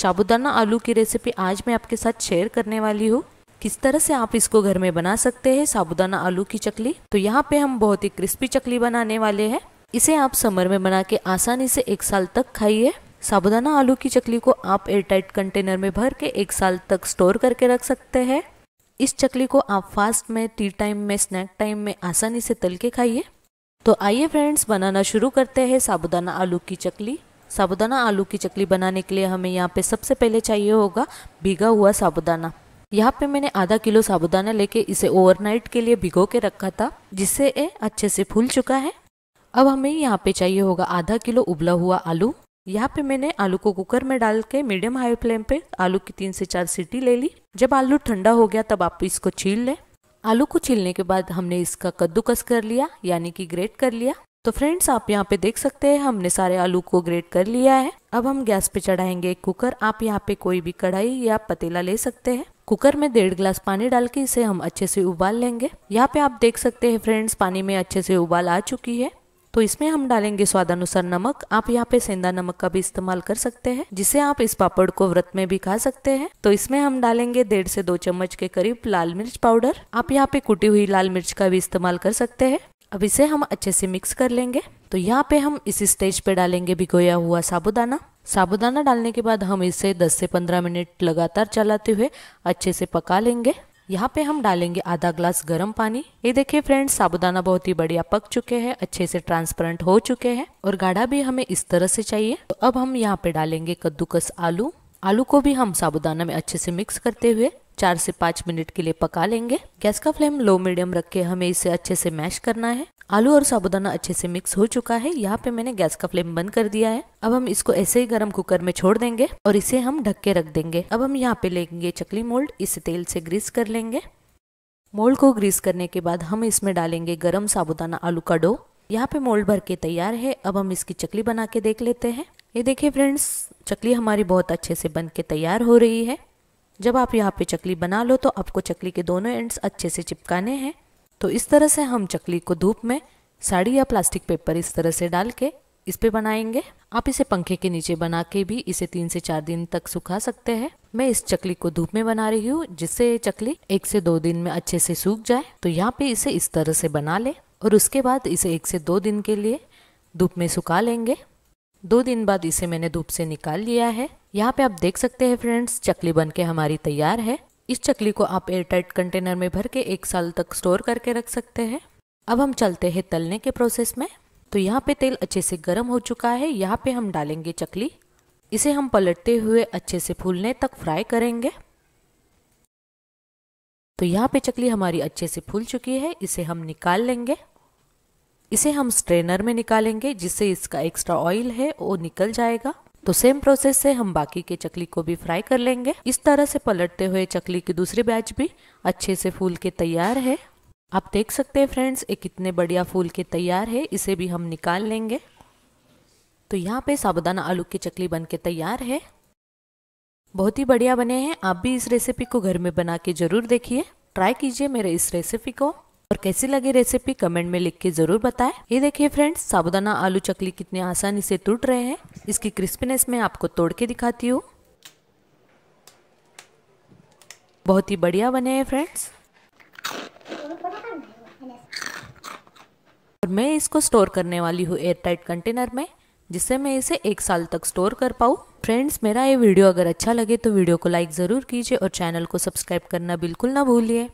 साबुदाना आलू की रेसिपी आज मैं आपके साथ शेयर करने वाली हूँ किस तरह से आप इसको घर में बना सकते हैं साबुदाना आलू की चकली तो यहाँ पे हम बहुत ही क्रिस्पी चकली बनाने वाले हैं इसे आप समर में बना के आसानी से एक साल तक खाइए साबुदाना आलू की चकली को आप एयरटाइट कंटेनर में भर के एक साल तक स्टोर करके रख सकते हैं इस चकली को आप फास्ट में टी टाइम में स्नैक टाइम में आसानी से तल के खाइए तो आइए फ्रेंड्स बनाना शुरू करते हैं साबुदाना आलू की चकली साबुदाना आलू की चकली बनाने के लिए हमें यहाँ पे सबसे पहले चाहिए होगा भीगा हुआ साबुदाना यहाँ पे मैंने आधा किलो साबुदाना लेके इसे ओवरनाइट के लिए भिगो के रखा था जिससे ये अच्छे से फूल चुका है अब हमें यहाँ पे चाहिए होगा आधा किलो उबला हुआ आलू यहाँ पे मैंने आलू को कुकर में डाल के मीडियम हाई फ्लेम पे आलू की तीन से चार सीटी ले ली जब आलू ठंडा हो गया तब आप इसको छील ले आलू को छीलने के बाद हमने इसका कद्दूकस कर लिया यानी कि ग्रेट कर लिया तो फ्रेंड्स आप यहाँ पे देख सकते हैं हमने सारे आलू को ग्रेट कर लिया है अब हम गैस पे चढ़ाएंगे कुकर आप यहाँ पे कोई भी कढ़ाई या पतीला ले सकते हैं कुकर में डेढ़ ग्लास पानी डाल के इसे हम अच्छे से उबाल लेंगे यहाँ पे आप देख सकते हैं फ्रेंड्स पानी में अच्छे से उबाल आ चुकी है तो इसमें हम डालेंगे स्वादानुसार नमक आप यहाँ पे सेंधा नमक का भी इस्तेमाल कर सकते हैं जिसे आप इस पापड़ को व्रत में भी खा सकते हैं तो इसमें हम डालेंगे डेढ़ से दो चम्मच के करीब लाल मिर्च पाउडर आप यहाँ पे कुटी हुई लाल मिर्च का भी इस्तेमाल कर सकते हैं अब इसे हम अच्छे से मिक्स कर लेंगे तो यहाँ पे हम इस स्टेज पे डालेंगे भिगोया हुआ साबुदाना साबुदाना डालने के बाद हम इसे 10 से 15 मिनट लगातार चलाते हुए अच्छे से पका लेंगे यहाँ पे हम डालेंगे आधा ग्लास गर्म पानी ये देखिए फ्रेंड्स साबुदाना बहुत ही बढ़िया पक चुके हैं अच्छे से ट्रांसपेरेंट हो चुके हैं और गाढ़ा भी हमें इस तरह से चाहिए तो अब हम यहाँ पे डालेंगे कद्दूकस आलू आलू को भी हम साबुदाना में अच्छे से मिक्स करते हुए चार से पाँच मिनट के लिए पका लेंगे गैस का फ्लेम लो मीडियम रख के हमें इसे अच्छे से मैश करना है आलू और साबुदाना अच्छे से मिक्स हो चुका है यहाँ पे मैंने गैस का फ्लेम बंद कर दिया है अब हम इसको ऐसे ही गर्म कुकर में छोड़ देंगे और इसे हम ढक के रख देंगे अब हम यहाँ पे लेंगे चकली मोल्ड इसे तेल से ग्रीस कर लेंगे मोल्ड को ग्रीस करने के बाद हम इसमें डालेंगे गरम साबुदाना आलू का डो यहाँ पे मोल्ड भर के तैयार है अब हम इसकी चकली बना के देख लेते हैं ये देखिए फ्रेंड्स चकली हमारी बहुत अच्छे से बन के तैयार हो रही है जब आप यहाँ पे चकली बना लो तो आपको चकली के दोनों एंड्स अच्छे से चिपकाने हैं तो इस तरह से हम चकली को धूप में साड़ी या प्लास्टिक पेपर इस तरह से डाल के इस पे बनाएंगे आप इसे पंखे के नीचे बना के भी इसे तीन से चार दिन तक सुखा सकते हैं मैं इस चकली को धूप में बना रही हूँ जिससे चकली एक से दो दिन में अच्छे से सूख जाए तो यहाँ पे इसे इस तरह से बना ले और उसके बाद इसे एक से दो दिन के लिए धूप में सुखा लेंगे दो दिन बाद इसे मैंने धूप से निकाल लिया है यहाँ पे आप देख सकते हैं फ्रेंड्स चकली बन के हमारी तैयार है इस चकली को आप एयरटाइट कंटेनर में भर के एक साल तक स्टोर करके रख सकते हैं अब हम चलते हैं तलने के प्रोसेस में तो यहाँ पे तेल अच्छे से गर्म हो चुका है यहाँ पे हम डालेंगे चकली इसे हम पलटते हुए अच्छे से फूलने तक फ्राई करेंगे तो यहाँ पे चकली हमारी अच्छे से फूल चुकी है इसे हम निकाल लेंगे इसे हम स्ट्रेनर में निकालेंगे जिससे इसका एक्स्ट्रा ऑयल है वो निकल जाएगा तो सेम प्रोसेस से हम बाकी के चकली को भी फ्राई कर लेंगे इस तरह से पलटते हुए चकली की दूसरी बैच भी अच्छे से फूल के तैयार है आप देख सकते हैं फ्रेंड्स ये कितने बढ़िया फूल के तैयार है इसे भी हम निकाल लेंगे तो यहाँ पे साबुदाना आलू की चकली बन के तैयार है बहुत ही बढ़िया बने हैं आप भी इस रेसिपी को घर में बना के ज़रूर देखिए ट्राई कीजिए मेरे इस रेसिपी को और कैसी लगी रेसिपी कमेंट में लिख के जरूर बताएं ये देखिए फ्रेंड्स साबुदाना आलू चकली कितने आसानी से टूट रहे हैं इसकी क्रिस्पीनेस मैं आपको तोड़ के दिखाती हूँ बहुत ही बढ़िया बने हैं फ्रेंड्स और मैं इसको स्टोर करने वाली हूँ एयर टाइट कंटेनर में जिससे मैं इसे एक साल तक स्टोर कर पाऊँ फ्रेंड्स मेरा ये वीडियो अगर अच्छा लगे तो वीडियो को लाइक ज़रूर कीजिए और चैनल को सब्सक्राइब करना बिल्कुल ना भूलिए